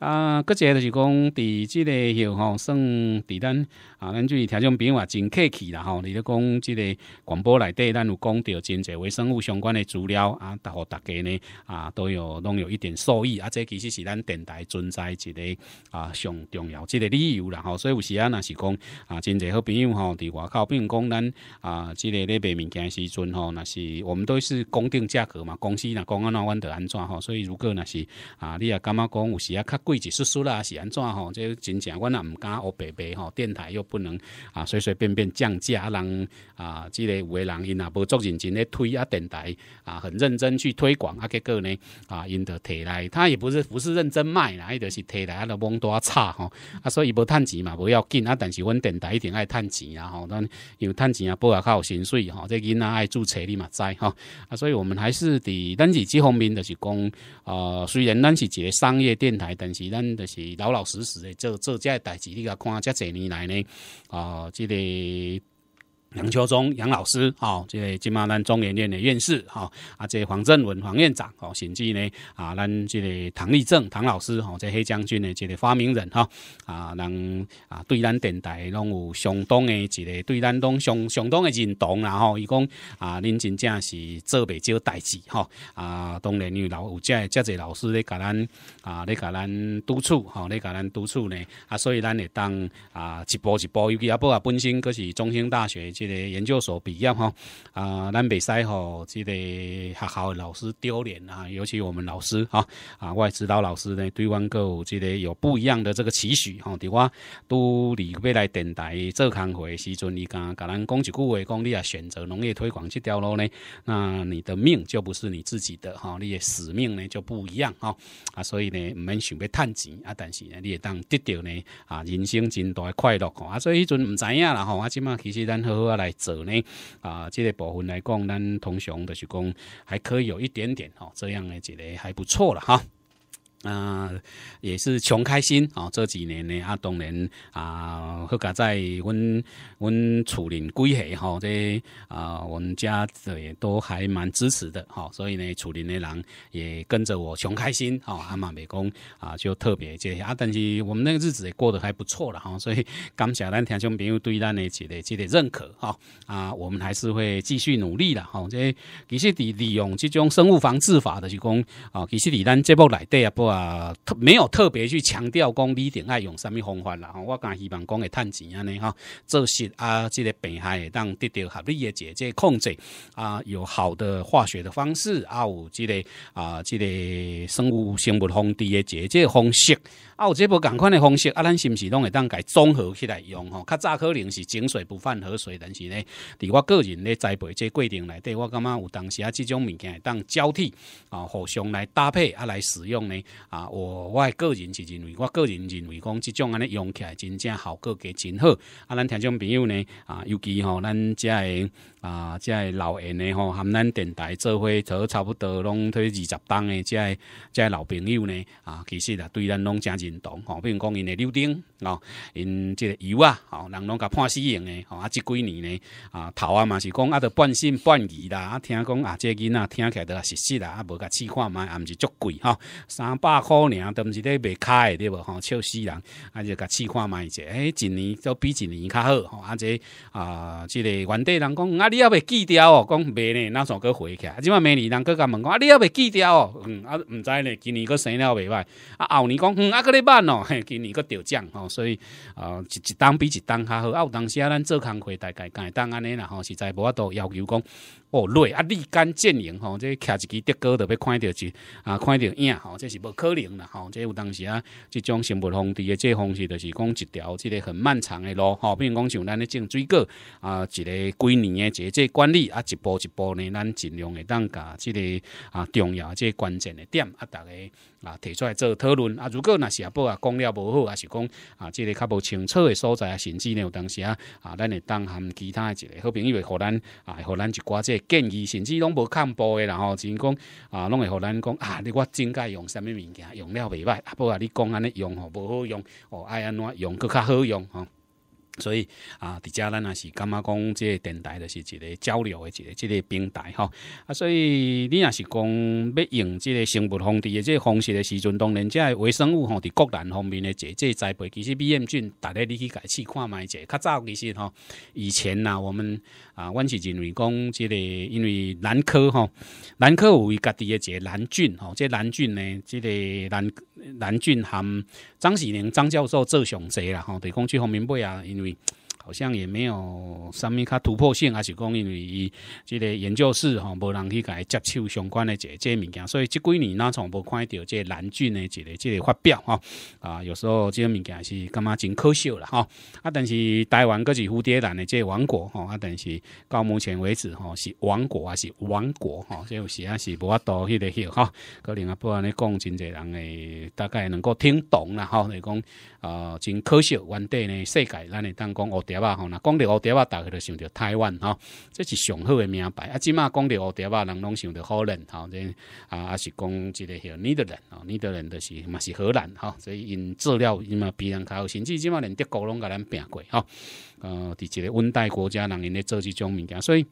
啊，个就是讲，伫这个吼算，伫咱啊，咱就是听众朋友话真客气啦吼，你咧讲这个广播内底，咱有讲到真侪微生物相关的资料啊，大伙大家呢啊，都有拢有一点受益，啊，这其实是咱电台存在一个啊上重要这个理由然后。所以有时啊，若是讲啊，真侪好朋友吼，伫外口，比如讲咱啊，即个咧卖物件时阵吼，若是我们都是公定价格嘛，公司若讲安怎，安怎吼。所以如果若是啊，你也感觉讲有时啊，较贵，一丝丝啦，是安怎吼？这真正，阮也毋敢乌白白吼。电台又不能啊，随随便便降价，人啊即、个有诶人因也无足认真咧推啊，电台啊，很认真去推广啊，结果呢啊，因着摕来，他也不是不是认真卖啦，伊就是摕来，啊，都懵多差吼，啊，所以无趁钱。嘛，无要紧啊，但是阮电台一定爱趁钱啊，吼，因为趁钱啊，啊，较有薪水吼，这囡仔爱注册你嘛，知吼啊，所以我们还是伫咱是即方面，就是讲啊，虽然咱是一个商业电台，但是咱就是老老实实的做做这代志，你甲看，遮侪年来呢啊，即个。杨秋忠杨老师，吼，即个即马咱中研院的院士，吼，啊，即个黄振文黄院长，吼，甚至呢，啊，咱即个唐立正唐老师，吼，即黑将军的即个发明人，哈，啊，人啊，对咱电台拢有相当的，一个对咱拢相相当的认同，然后伊讲啊，恁真正是做袂少代志，哈，啊，当然因为老有这这侪老师咧甲咱啊咧甲咱督促，吼，咧甲咱督促呢，啊，所以咱会当啊，一步一步，尤其阿波啊，本身可是中兴大学。即个研究所毕业吼，啊咱袂使吼，即个校的老师丢脸啊，尤其我们老师啊啊外指导老师呢对阮个即个有不一样的这个期许吼，对我都离未来电台做工会时阵，伊敢甲咱讲一句话，讲你啊选择农业推广这条路呢，那你的命就不是你自己的哈，你诶使命呢就不一样哈啊，所以呢，唔免想要趁钱啊，但是呢，你也当得到呢啊，人生真大快乐，啊所以迄阵唔知影啦吼，啊，即马其实咱好好。来做呢，啊，这个部分来讲，咱通常都是讲还可以有一点点哦，这样的这类还不错了哈。啊，也是穷开心哦！这几年呢，啊，当连啊，好加在阮阮楚林归下吼，这啊，我们家的都还蛮支持的哈，所以呢，楚林的人也跟着我穷开心哦，阿马美工啊，就特别这啊，但是我们那个日子也过得还不错了哈，所以感谢咱听众朋友对咱的这个这个认可哈啊，我们还是会继续努力的哈。这其实利利用这种生物防治法的，是讲啊，其实伫咱节目内底啊不啊。啊，特没有特别去强调讲你定爱用什么方法啦，吼，我敢希望讲会趁钱安尼哈，做实啊，即个病害会当得到合理的解决控制，啊，有好的化学的方式，啊有即个啊即个生物生物防治的解决方式。啊，有这部同款的方式啊，咱是不是拢会当改综合起来用吼？较早可能是井水不犯河水，但是呢，伫我个人咧栽培这过程内底，我感觉有当时啊，这种物件会当交替啊，互相来搭配啊，来使用呢啊。我我个人是认为，我个人认为讲这种安尼用起来真正效果也真好啊。咱听众朋友呢啊，尤其吼咱遮个啊遮个老年的吼，含咱电台做伙都差不多拢推二十档的遮个个老朋友呢啊，其实啊，对咱拢领吼，比如讲因的溜丁哦，因即个油啊，哦，人拢甲判死刑咧，哦，啊，即几年呢，啊，头啊嘛是讲，啊，都半信半疑啦，啊，听讲啊，这囡仔听起来都啊是实啦，啊，无甲试看卖，啊，毋是足贵吼，三百箍尔都毋是咧未开，对无，吼，笑死人，啊，就甲试看卖者，哎，一年都比一年较好，吼，啊，这啊，即个原地人讲，啊，你也未记掉哦，讲卖呢，那上个回去，即满明年人个甲问讲，啊，你也未记掉哦，嗯，啊，毋知呢，今年个生了袂歹，啊，后年讲，嗯，啊，个咧慢哦，嘿，今年个掉奖哦。所以，呃，一当比一当较好，啊，有当啊，咱做工会大概干，当尼啦吼，实在无法度要求讲。好累啊！立竿见影吼，即骑一支的哥都要看到一啊，看到影吼，这是无可能啦吼。即有当时啊，即种生活方地嘅即方式，就是讲一条即个很漫长嘅路吼。比如讲像咱咧种水果啊，一个几年嘅即即管理啊，一步一步呢，咱尽量会当甲即个啊重要即个关键嘅点啊，大家啊提出来做讨论啊。如果那是阿啊，讲了无好，还是讲啊，即个较无清楚嘅所在啊，甚至呢有当时啊啊，咱会当含其他一个好朋友，互咱啊，互咱一寡即。建议甚至拢无看报诶，然后只讲啊，拢会互咱讲啊，你我真该用什物物件？用了未歹，啊不过你讲安尼用吼，无好用哦，爱安怎用，佫较好用吼。所以啊，伫遮咱也是，感觉讲即个电台就是一个交流诶一个即个平台吼。啊，所以你若是讲要用即个生物防治诶即个方式诶时阵，当然即个微生物吼伫果兰方面诶这即栽培，其实 B M 菌，逐个你去解释看卖者，较早其实吼，以前呐我们。啊，阮是认为讲，即个因为男科吼，男科有伊家己一个男俊吼，即男俊呢，即个男男俊含张喜宁张教授做上侪啦吼，在讲，这方面买啊，因为。好像也没有什物较突破性，还是讲因为伊即个研究室吼，无人去伊接触相关的这这物件，所以即几年那从无看到这蓝菌的一个即个发表吼啊，有时候这物件是感觉真可惜啦吼啊。但是台湾个是蝴蝶兰的即个王国吼啊，但是到目前为止吼是王国还是王国哈，即有时啊是无法度迄个些哈，可能啊不然尼讲真侪人诶，大概能够听懂啦哈，来讲啊真可惜，原地呢世界咱会当讲蝴蝶。对吧？吼，那讲到蝴蝶啊，大家就想到台湾哈，这是上好的名牌。啊，即马讲到蝴蝶啊，人拢想到荷兰，吼，啊，啊是讲即个 Netherlands 荷兰人，荷兰人都是嘛是荷兰哈，所以因质因嘛比人较靠，甚至即马连德国拢甲咱拼过哈。呃，伫一个温带国家，人因咧做即种物件，所以。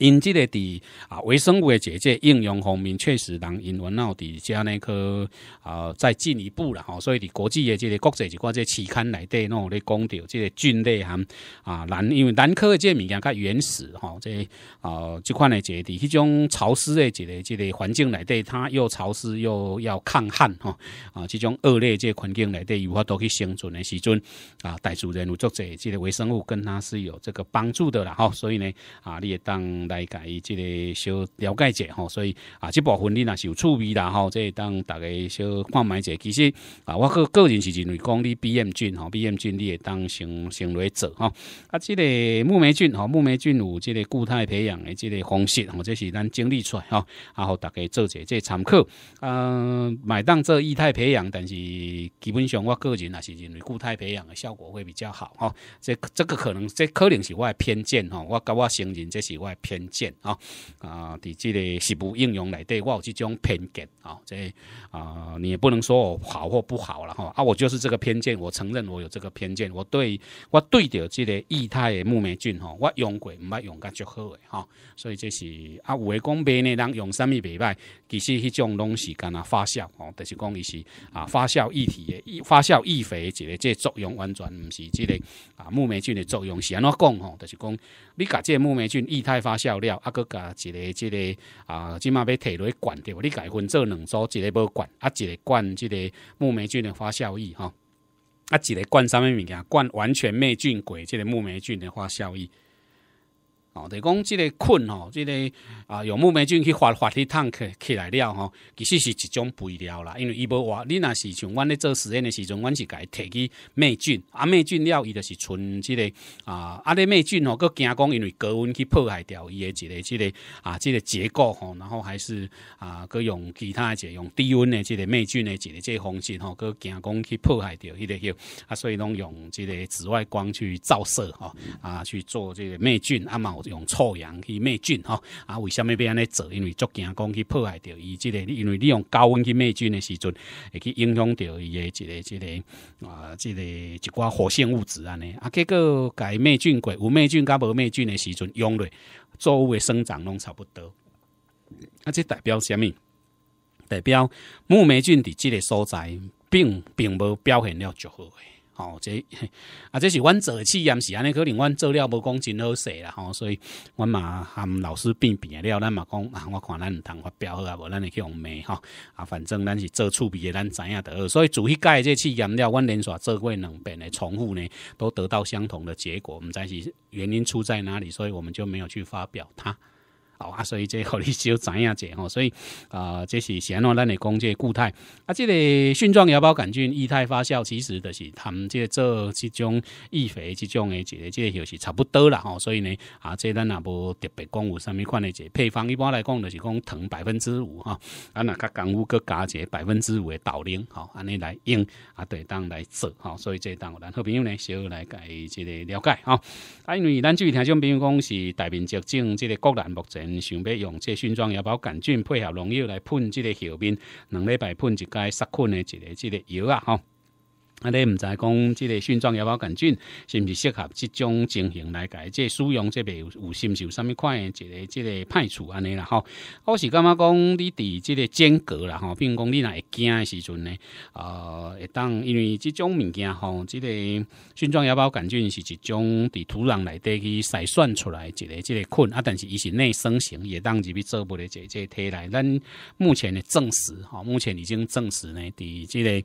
因即个伫啊微生物的解些应用方面，确实让人文了在加那个啊再进一步了吼。所以，伫国际的即个国际即个期刊内底有咧讲到这个菌类含啊蓝，因为蓝科的这物件较原始吼，这啊这款的解伫迄种潮湿的一个这个环境内底，它又潮湿又要抗旱哈啊，即种恶劣这环境内底有法都去生存的时阵啊，大自然有作者这个微生物跟它是有这个帮助的啦吼。所以呢啊，你也当来家伊即个小了解者吼，所以啊，即部分你若是有趣味啦吼。即当大家小看买者，其实啊，我个个人是认为讲你 B M 菌吼，B M 菌你会当成成为者吼。啊，即个木霉菌吼，木霉菌有即个固态培养的即个方式吼，这是咱整理出来吼，啊，互大家做者即参考。嗯，买当做液态培养，但是基本上我个人也是认为固态培养的效果会比较好吼。这这个可能这可能是我的偏见吼，我甲我承认这是我的偏。偏见啊啊！伫即个食物应用内底，我有即种偏见啊！即啊，你也不能说我好或不好了哈啊！我就是这个偏见，我承认我有这个偏见。我对我对着即个液态木霉菌吼，我用过毋捌用噶足好诶哈。所以这是啊，有诶讲白呢，人用啥物袂歹，其实迄种拢是干呐发酵哦，就是讲伊是啊发酵液体诶，发酵益肥一个即作用完全唔是即个啊木霉菌诶作用。是安怎讲吼，就是讲你甲即木霉菌液态发料啊，搁加一个、即个啊，即起要摕落去管着，你改分做两组，一个要管，啊，一个管，即个木霉菌的发酵液，吼，啊，一个管啥物物件，管完全灭菌过，即个木霉菌的发酵液。哦，就讲即个菌哦，即个啊用木霉菌去发发去烫起起来了吼，其实是一种肥料啦，因为伊无话。你若是像阮咧做实验的时阵，阮是伊摕去霉菌啊，霉菌了伊就是存即个啊啊咧霉菌哦，佮惊讲因为高温去破坏掉伊个一个之个啊，即个结构吼，然后还是啊佮用其他一个用低温的即个霉菌的一个即个方式吼，佮惊讲去破坏掉迄个要啊，所以拢用即个紫外光去照射吼啊去做即个霉菌啊嘛。用臭氧去灭菌吼。啊？为什么要安尼做？因为足惊讲去破坏掉，伊即个，因为你用高温去灭菌的时阵，会去影响掉伊的即个即个啊，即个一寡活性物质安尼。啊，结果改灭菌过，有灭菌甲无灭菌的时阵用嘞，作物生长拢差不多。啊，这代表什么？代表木霉菌伫即个所在，并并无表现了足好诶。哦，这啊，这是阮做试验时，安尼可能阮做料无讲真好势啦，吼，所以阮嘛含老师变变料，咱嘛讲，啊，我看咱毋通发表好啊，无咱会去用骂吼啊，反正咱是做趣味的，咱知影好，所以做迄个这试验料，阮连续做过两遍的重复呢都得到相同的结果，毋知是原因出在哪里，所以我们就没有去发表它。好啊，所以这互嚟就知影者吼，所以啊，这是先话咱来讲这固态啊，即个蕈状芽孢杆菌液态发酵，其实就是他们个做即种育肥即种诶，一个即个就是差不多啦吼。所以呢啊，即咱也无特别讲有啥物款诶这配方，一般来讲就是讲糖百分之五哈，啊那加甘夫搁加个百分之五诶导磷吼，安尼来用啊，对当来做吼。所以即当咱好朋友呢，小来伊这个了解哈，因为咱就位听种朋友讲是大面积种即个国兰目前。想要用这熏装有包杆菌配合农药来喷，这个后面两礼拜喷一次，杀菌的这个这个药啊，吼。啊，你毋知讲即个菌状芽孢杆菌，是毋是适合即种情形来解即个使用？即个有是毋是有啥物款诶？一个即个派处安尼啦？吼，我是感觉讲你伫即个间隔啦，吼，比如讲你会惊诶时阵呢？呃，当因为即种物件吼，即个菌状芽孢杆菌是一种伫土壤内底去筛选出来一个即个菌啊，但是伊是内生型，也当入去做不咧即个体来。咱目前的证实，吼，目前已经证实呢，伫即个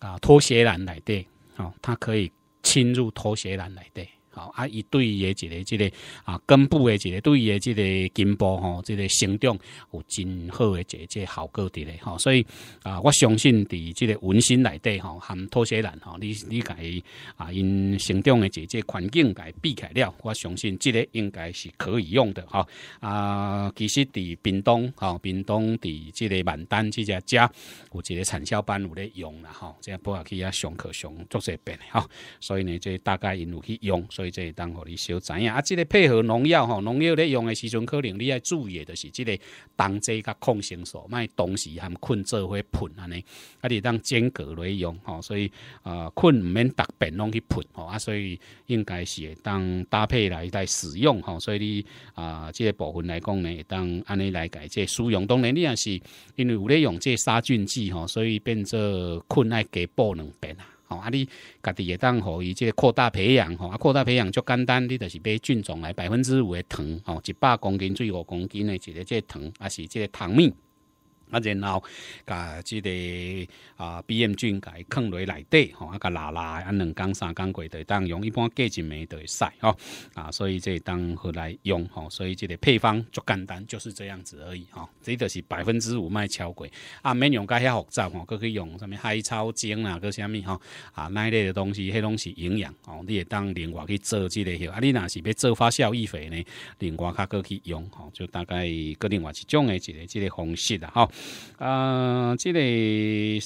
啊拖鞋内对，哦，它可以侵入拖鞋内来对。好啊，伊对伊一个，这个啊，根部的一个对伊诶即个进步吼，即个成长有真好个这个效果伫咧吼，所以啊，我相信伫即个文新内底吼，含脱鞋人吼，你你伊啊因成长的这个环境伊避开了。我相信即个应该是可以用的吼。啊。其实伫屏东吼，屏东伫即个万丹即只家有一个产销班有咧用啦吼，即个拨下去遐上课上做些遍的吼。所以呢，这大概因有去用，所以。即当互你小知影，啊，即个配合农药吼，农药咧用诶时阵，可能你要注意诶，就是即个同剂甲抗生素，卖同时含困做伙喷安尼，啊，你当间隔来用吼，所以啊，困唔免逐遍拢去喷吼，啊，所以应该是会当搭配来来使用吼，所以你啊，即个部分来讲呢，当安尼来解，即使用当然你也是因为有咧用即杀菌剂吼，所以变做困爱加补两遍啊。吼，啊！你家己也当互伊即扩大培养，吼，啊，扩大培养足简单，你就是买菌种来百分之五的糖，吼，一百公斤水五公斤的一个即糖，啊，是即个糖蜜。啊，然后甲这个啊，B M 菌甲放落来底吼，啊，甲拉拉啊，两缸三缸过底当用，一般过价钱没会使吼，啊，所以这当后来用吼，所以这个配方足简单，就是这样子而已吼，这个是百分之五卖超龟啊，没用介遐复杂吼，佮可以用什么海草精啊，佮啥物吼啊，那一类的东西，迄拢是营养哦，你也当另外去做这个类，啊，你若是要做发酵益肥呢，另外佮佮去用吼，就大概佮另外一种的一个这个方式啦吼。啊，这里。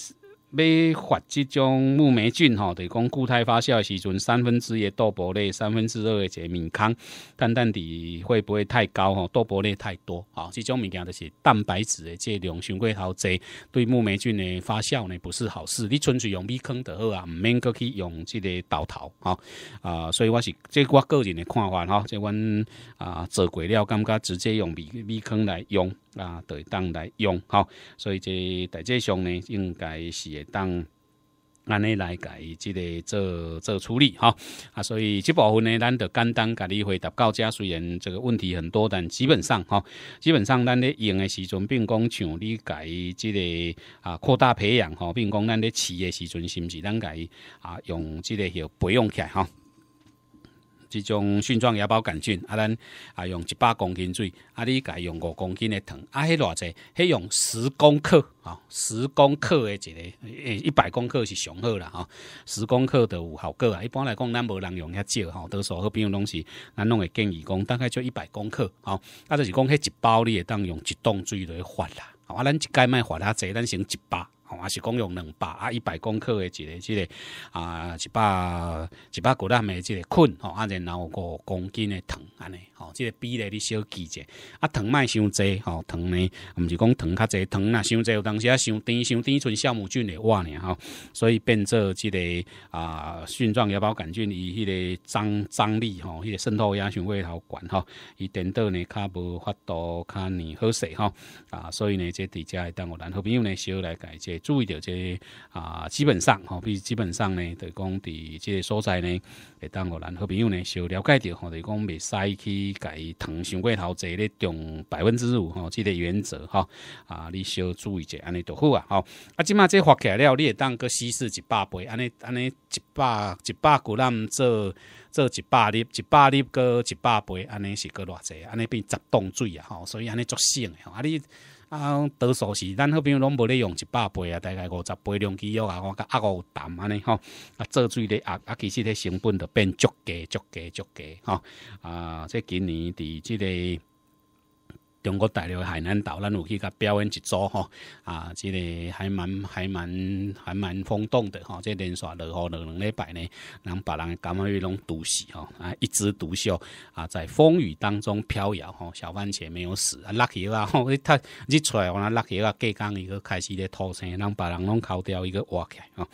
要发即种木霉菌吼，就讲固态发酵时阵，三分之一豆粕类，三分之二的一个米糠，单单地会不会太高吼？豆粕类太多啊，即种物件就是蛋白质的这量相对好侪，对木霉菌的发酵呢不是好事。你纯粹用米糠就好啊，唔免过去用即个豆头啊啊。所以我是即我个人的看法哈，即阮啊做过了，感觉直接用米米糠来用啊，对当来用哈。所以即大致上呢，应该是。当咱尼来改，即个做做处理哈啊，所以这部分呢，咱就简单甲你回答。到家虽然这个问题很多，但基本上哈，基本上咱咧用的时阵，并讲像你改即个啊，扩大培养哈，并讲咱咧饲的时阵，甚至咱改啊，用即个效培养起来哈。即种蕈状芽孢杆菌，啊，咱啊用一百公斤水，啊，你家用五公斤的糖，啊，迄偌济，迄用十公克，吼，十公克的一个，诶，一百公克是上好啦，吼，十公克的有效果啊。一般来讲，咱无人用遐少，吼，多数好边的拢是咱拢会建议讲大概就一百公克，吼，啊，就是讲迄一包你会当用一桶水来发啦，啊，咱一概卖发啊，济，咱成一包。还是讲用两百啊，一百公克的一个、这个啊，一百一百果粒的这个菌吼，然后五公斤的糖安尼，吼，这个比例你小记者，啊，糖卖伤济吼，糖呢，毋是讲糖较侪，糖呐伤济有当时啊伤甜伤甜，纯酵母菌的话呢，吼，所以变做这个啊，蕈状芽孢杆菌以迄个张张力，吼，迄个渗透压相对好管，吼，伊颠倒呢较无法度较尼好势哈，啊，所以呢，这底家当我咱好朋友呢，小来改这。注意到这啊，基本上吼，比如基本上呢，就讲伫这所在呢，会当互咱好朋友呢，小了解着吼，就讲未使去伊糖上过头，这咧中百分之五吼，即个原则吼，啊，你小注意者安尼就好啊，吼，啊，即码这发起来了，你会当个稀释一百倍，安尼安尼一百一百股那做做一百粒一百粒个一百倍，安尼是搁偌济，安尼变十动水啊，吼，所以安尼作性啊，你。啊，多数是咱好朋友拢无咧用一百杯啊，大概五十杯量起肉啊，我甲压个淡安尼吼，啊做水咧啊啊其实咧成本着变足低、足低、足低吼，啊，即今年伫即个。中国大陆海南岛，咱有去甲表演一组吼，啊，即个还蛮还蛮还蛮轰动的吼，即连续落雨落两礼拜呢，人把人感觉种独死吼，啊，一枝独秀啊，在风雨当中飘摇吼，小番茄没有死，lucky 啦，吼，他日出来，我讲 lucky 啊，过江伊佮开始咧土生，人把人拢哭掉伊佮活起吼，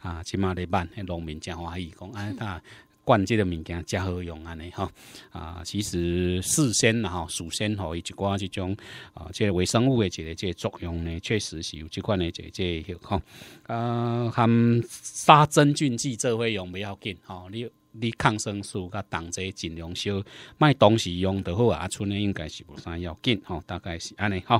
啊，即码咧，万，农民真欢喜讲啊，尼他。灌这个物件较好用安尼哈啊，其实事先哈，首先吼，以及寡这种啊，这微生物的这个这作用呢，确实是有这款的这个吼啊，含杀真菌剂这会用不要紧哈，你。你抗生素甲同齐尽量少卖东西用就好啊，啊，春诶应该是无啥要紧吼，大概是安尼吼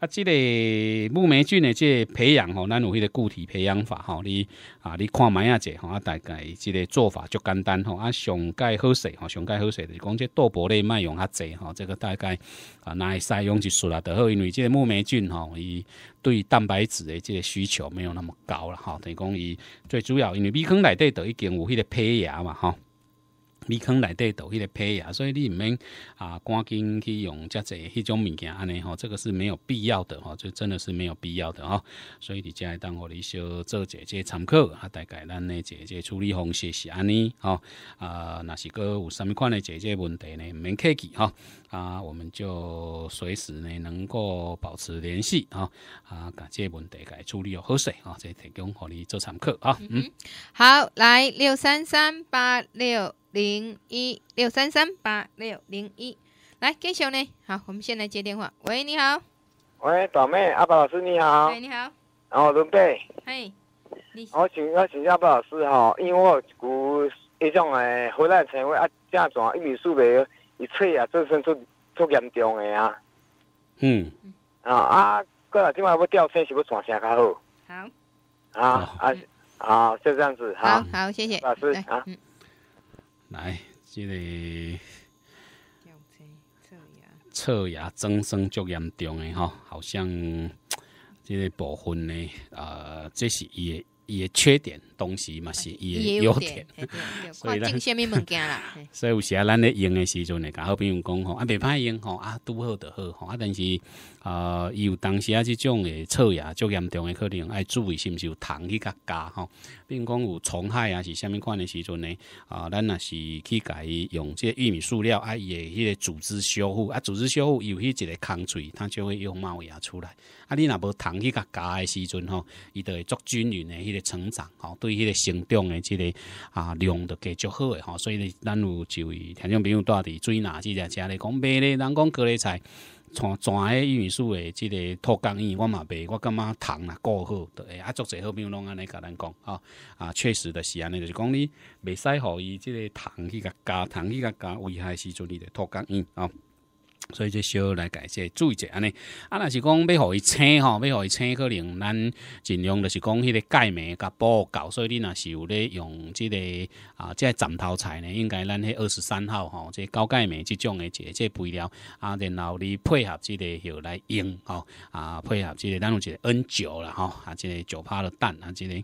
啊，即个木霉菌诶，即个培养吼，咱有迄个固体培养法吼，你啊，你看买一下者吼啊，大概即个做法就简单吼啊，上盖好势吼，上盖势就是讲即豆粕类卖用较济吼，这个大概啊若会使用一术啊，然好，因为即个木霉菌吼伊。对蛋白质的这个需求没有那么高了哈，等于讲伊最主要因为米糠奶带都已经有迄个胚芽嘛哈。米坑内底倒，迄个胚芽，所以你毋免啊，赶紧去用遮济迄种物件安尼吼，这个是没有必要的吼，就真的是没有必要的吼。所以你将会当互你小做一姐参考，啊，大概咱诶一姐处理方式是安尼吼啊，若是个有甚物款诶一姐问题呢？毋免客气吼。啊，我们就随时呢能够保持联系啊啊，把这问题改处理好，好势啊，即提供互你做参考啊。嗯，好，来六三三八六。零一六三三八六零一，来继续呢。好，我们先来接电话。喂，你好。喂，宝妹，阿宝老师你好。喂，你好。然后准备。嘿，我请我请阿宝老师吼，因为我有句伊种的火灾前卫啊，正状一米数米，伊吹啊，这声做做严重的啊。嗯。啊啊，过来今晚要吊声，是要转车较好。好。啊啊，啊，就这样子。好好，谢谢老师啊。来，这个侧牙增生较严重的吼，好像这个部分呢，啊，这是伊个。伊诶缺点东西嘛是，伊诶优点。所以啦。所以有啊，咱咧用诶时阵呢，甲好朋友讲吼，啊袂怕用吼，啊拄好就好，啊但是啊有当时啊即种诶错牙，足严重诶，可能爱注意是毋是有虫去甲加吼，如讲有虫害啊是啥物款诶时阵呢啊，咱若是去伊用个玉米塑料，啊，伊诶迄个组织修复，啊组织修复有迄一个空脆，它就会用冒牙出来。啊，你若无糖去甲加的时阵吼，伊就会足均匀的迄个成长吼，对迄个成长的即个啊量就加足好诶吼。所以呢，咱有就听种朋友住伫水南即只遮咧？讲白咧，人讲高丽菜从全玉米素的即个土钙因，我嘛袂，我感觉糖啊过好，就会啊足侪好。朋友拢安尼甲咱讲吼，啊确实的是安尼，就是讲你袂使互伊即个糖去甲加，糖去甲加危害时阵，你得土钙因吼。所以这小来解释注意者安尼，啊，若是讲要互伊青吼，要互伊青可能咱尽量就是讲迄个钙镁甲补够，所以你若是有咧用即个啊，即个斩头菜呢，应该咱迄二十三号吼，即个高钙镁即种的即即配料啊，然后你配合即个药来用吼啊，配合即个咱有一个 N 九啦吼啊，即个九拍的蛋啊，即个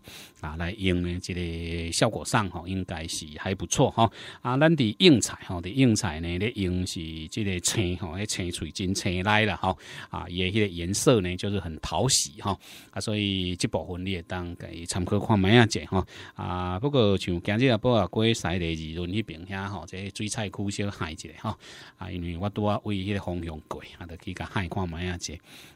啊来用呢，即个效果上吼应该是还不错吼啊，咱的用菜吼的用菜呢咧用是即个青吼。我爱青喙真青来啦，吼啊！伊迄个颜色呢，就是很讨喜，吼，啊！所以即部分你会当甲伊参考看卖啊者，吼，啊！不过像今日啊，不过过西丽二轮迄边遐，吼，这水菜苦少害者，吼，啊！因为我拄啊为迄个方向过啊，得去甲海看卖啊者。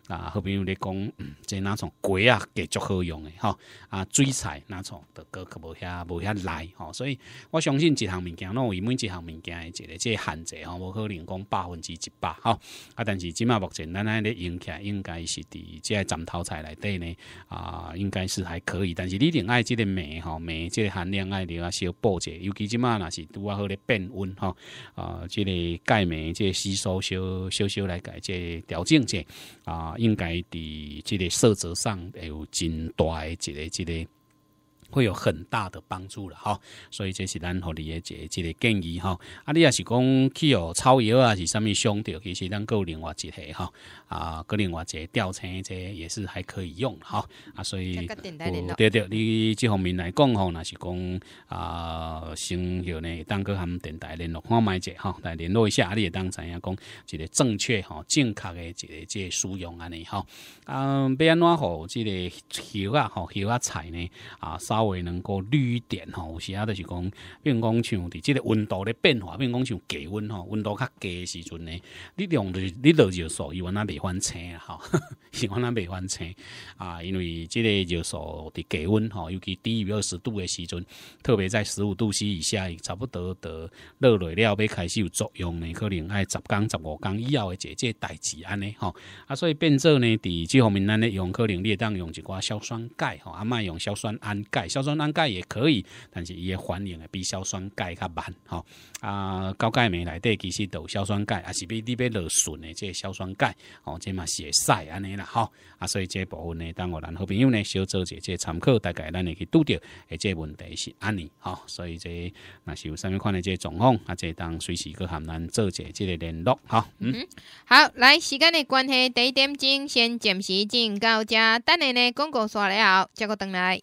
啊，好朋友咧讲，即哪种鸡啊，计足好用诶，吼啊，水菜哪种都个可无遐无遐赖吼，所以我相信一项物件，拢有每一项物件诶一个即限制吼，无可能讲百分之一百吼啊，但是即马目前咱安尼用起，来应该是伫即个斩头菜内底呢啊，应该是还可以。但是你另外即个梅吼梅，即个含量爱另外小补者，尤其即马若是拄啊好咧变温吼啊，即个钙面即吸收小小小来改即调整者啊。应该在这个色泽上，会有真大一个这个。会有很大的帮助了哈，所以这是咱和你的一个一个建议哈。啊，你也是讲去哦，抄药啊，是上面着？其实咱能够另外一个哈啊，个另外一个吊车这也是还可以用哈啊，所以对对，你这方面来讲吼，那是讲啊，先有呢，当个他们电台联络看买者哈，来联络一下，啊，你也当怎样讲，一个正确哈、正确的这个这个使用安尼哈，啊，要安怎好，这个叶啊、哈叶啊菜呢啊稍。为能够绿一点吼，有时啊就是讲变讲像伫即个温度咧变化，变讲像低温吼，温度较低诶时阵呢，你用就是你落就素，伊原来袂翻青啊，伊原来袂翻青啊，因为即个就素伫低温吼，尤其低于二十度诶时阵，特别在十五度 C 以下，差不多的热媒了要开始有作用呢，可能爱十工十五工以后的这这代志安尼吼，啊，所以变做呢，伫即方面，咱咧用可能会当用一寡硝酸钙吼，啊，莫用硝酸铵钙。硝酸铵钙也可以，但是伊个反应诶比硝酸钙较慢吼。啊，高钙酶内底其实都有硝酸钙，也是比你要热顺的这个硝酸钙哦，这嘛是会使安尼啦吼。啊，所以这部分呢，当我咱好朋友呢，小做一即参考，大概咱会去拄着诶这即问题是安尼吼。所以这那是有上面看咧即状况，啊，这当随时去含咱做一即个联络哈。嗯，好，来时间的关系，第一点钟先暂时进到这，等下呢广告刷了后，再搁等来。